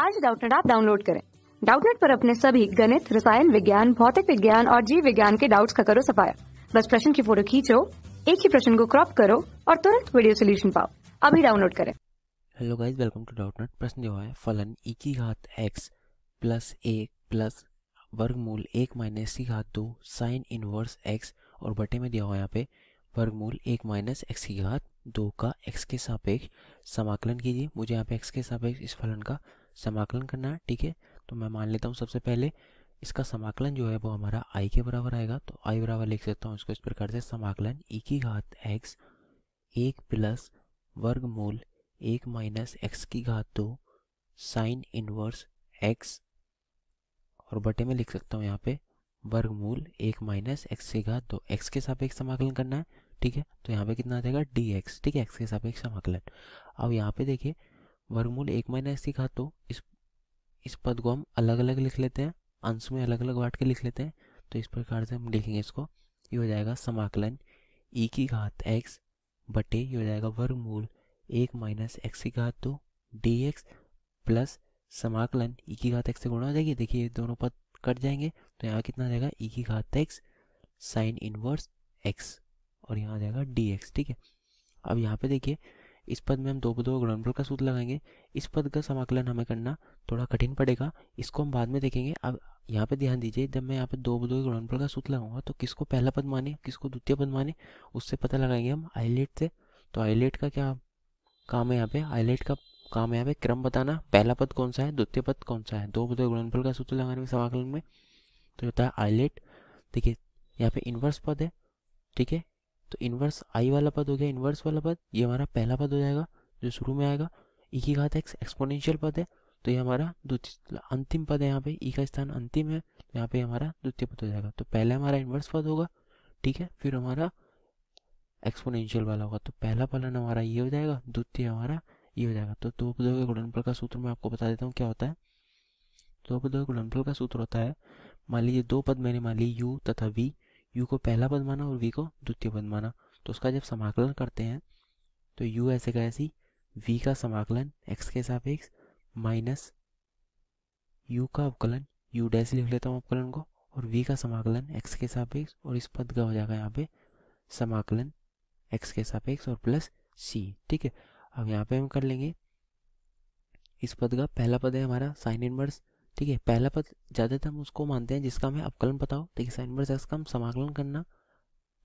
आज डाउटनेट आप डाउनलोड करें डाउटनेट पर अपने सभी गणित रसायन विज्ञान भौतिक विज्ञान और जीव विज्ञान के डाउट्स का करो सफाया बस प्रश्न की फोटो खींचो एक ही प्रश्न को क्रॉप करो और तुरंत वीडियो सोल्यूशन पाओ अभी डाउनलोड करें hello guys welcome to Doubtnut प्रश्न जो है फलन ई की घात एक्स प्लस एक प्लस वर्गमूल एक माइनस की घात दो साइन इनवर्स एक्स और बटे में दिया हुआ यहाँ पे वर्गमूल एक माइनस एक्स की घात दो का एक्स के सापेक्ष समाकलन कीजिए मुझे यहाँ पे एक्स के सापेक्ष इस फलन का समाकलन करना है ठीक है तो मैं मान लेता हूँ सबसे पहले इसका समाकलन जो है वो हमारा आई के बराबर आएगा तो आई बराबर लिख सकता हूँ इसको इस प्रकार से समाकलन ई e की घात एक्स एक प्लस मूल एक माइनस एक्स की घात दो साइन इनवर्स एक्स और बटे में लिख सकता हूँ यहाँ पे वर्ग मूल एक माइनस एक्स की घात दो एक्स के एक समाकलन करना है ठीक है तो यहाँ पे कितना आ जाएगा डी एक्स ठीक है एक्स के एक समाकलन अब यहाँ पे देखिए वर्गमूल एक माइनस की घात तो इस इस पद को हम अलग अलग लिख लेते हैं अंश में अलग अलग बांट के लिख लेते हैं तो इस प्रकार से हम लिखेंगे इसको ये हो जाएगा समाकलन ई e की घात एक्स बटे ये हो जाएगा वर्गमूल एक माइनस एक्स की घात दो डी एक्स प्लस समाकलन ई e की घात एक्स से गुणा हो जाएगी देखिए दोनों पद कट जाएंगे तो यहाँ कितना आ जाएगा ई e की घात एक्स साइन इनवर्स एक्स और यहाँ आ जाएगा डी एक्स ठीक है अब यहाँ पे देखिए इस पद में हम दो दो गुणनफल का सूत्र लगाएंगे इस पद का समाकलन हमें करना थोड़ा कठिन पड़ेगा इसको हम बाद में देखेंगे अब यहाँ पे ध्यान दीजिए जब मैं यहाँ पे दो दो गुणनफल का सूत्र लगाऊंगा तो किसको पहला पद माने किसको द्वितीय पद माने उससे पता लगाएंगे हम आईलेट से तो आईलेट का क्या काम है यहाँ पे आईलेट का काम है यहाँ पे क्रम बताना पहला पद कौन सा है द्वितीय पद कौन सा है दो दो गुणनफल का सूत्र लगाने में समाकलन में तो होता है आईलेट देखिए यहाँ पे इन्वर्स पद है ठीक है तो इन्वर्स आई वाला पद हो गया इन्वर्स वाला पद ये हमारा पहला पद हो जाएगा जो शुरू में आएगा ई e की घात एक्स एक्सपोनेंशियल पद है तो ये हमारा द्वितीय मतलब अंतिम पद है यहाँ पे ई e का स्थान अंतिम है तो यहाँ पे हमारा द्वितीय पद हो जाएगा तो पहले हमारा इन्वर्स पद होगा ठीक है फिर हमारा एक्सपोनेंशियल वाला होगा तो पहला पलन हमारा ये हो जाएगा द्वितीय हमारा ये हो जाएगा तो दो पदों के गुणनफल का सूत्र मैं आपको बता देता हूँ क्या होता है दो पदों के गुणनफल का सूत्र होता है मान लीजिए दो पद मैंने मान ली यू तथा वी यू को पहला पद माना और वी को द्वितीय पद माना तो उसका जब समाकलन करते हैं तो यू ऐसे का ऐसी वी का समाकलन एक्स के सापेक्ष माइनस यू का अवकलन यू डैश लिख लेता हूँ अवकलन को और वी का समाकलन एक्स के सापेक्ष और इस पद का हो जाएगा यहाँ पे समाकलन एक्स के सापेक्ष और प्लस सी ठीक है अब यहाँ पे हम कर लेंगे इस पद का पहला पद है हमारा साइन इनवर्स ठीक है पहला पद ज़्यादातर हम उसको मानते हैं जिसका हमें अवकलन पता हो ठीक है साइन वर्स एक्स का हम समाकलन करना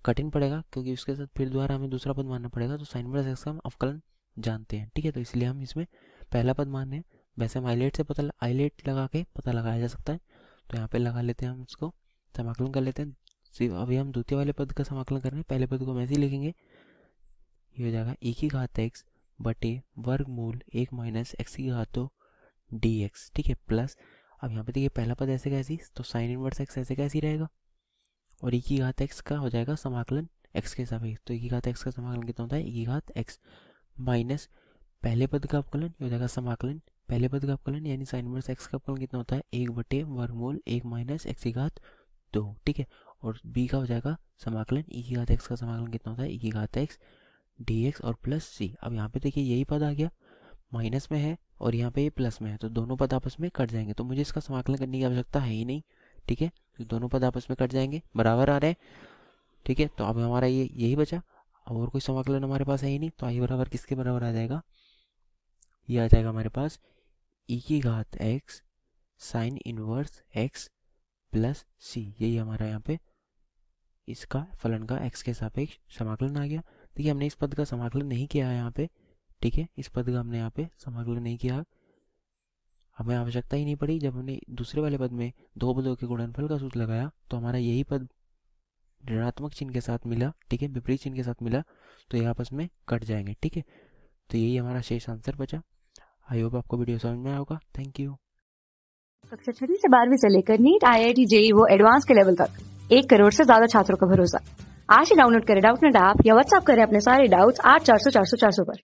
कठिन पड़ेगा क्योंकि उसके साथ फिर द्वारा हमें दूसरा पद मानना पड़ेगा तो साइन वर्स एक्स का हम अवकलन जानते हैं ठीक है तो इसलिए हम इसमें पहला पद मान रहे हैं वैसे हम आईलेट से पता आईलेट लगा के पता लगाया जा सकता है तो यहाँ पर लगा लेते हैं हम इसको समाकलन कर लेते हैं सिर्फ अभी हम द्वितीय वाले पद का समाकलन कर रहे हैं पहले पद को हम ऐसे ही लिखेंगे ये हो जाएगा e एक ही घात एक्स बटे वर्ग मूल एक माइनस एक्स की घातो डी एक्स ठीक है प्लस अब यहाँ पे देखिए पहला पद ऐसे कैसी तो साइन इनवर्स एक्स ऐसे कैसी रहेगा और एक ही घात एक्स का हो जाएगा समाकलन एक्स के हिसाब तो एक ही घात एक्स का समाकलन कितना होता है एक ही घात एक्स माइनस पहले पद का अवकलन हो जाएगा समाकलन पहले पद का अवकलन यानी साइन इनवर्स एक्स का अवकलन कितना होता है एक बटे वर्मूल एक माइनस एक्स की घात दो ठीक है और बी का हो जाएगा समाकलन ई की घात एक्स का समाकलन कितना होता है ई की घात एक्स डी एक्स और प्लस सी अब यहाँ पे देखिए यही पद आ गया माइनस में है और यहाँ पे ये प्लस में है तो दोनों पद आपस में कट जाएंगे तो मुझे इसका समाकलन करने की आवश्यकता है ही नहीं ठीक है तो दोनों पद आपस में कट जाएंगे बराबर आ रहे हैं ठीक है तो अब हमारा ये यही बचा और कोई समाकलन हमारे पास है ही नहीं तो आई बराबर किसके बराबर आ जाएगा ये आ जाएगा हमारे पास ई e की घात X sine inverse X plus C यही हमारा यहाँ पे इसका फलन का एक्स के सापेक्ष समाकलन आ गया देखिए हमने इस पद का समाकलन नहीं किया है यहाँ पे ठीक है इस पद का हमने यहाँ पे समाकलन नहीं किया हमें आवश्यकता ही नहीं पड़ी जब हमने दूसरे वाले पद में दो पदों के गुणनफल का सूत्र लगाया तो हमारा यही पद ऋणात्मक चिन्ह के साथ मिला ठीक है विपरीत चिन्ह के साथ मिला तो ये आपस में कट जाएंगे ठीक है तो यही हमारा शेष आंसर बचा आई होप आपको वीडियो समझ में आया थैंक यू कक्षा छठी से बारहवीं से लेकर NEET I I T JEE वो एडवांस के लेवल तक एक करोड़ से ज्यादा छात्रों का भरोसा आज ही डाउनलोड करें डाउट नेट ऐप या व्हाट्सअप करें अपने सारे डाउट्स आठ चार सौ चार सौ चार सौ पर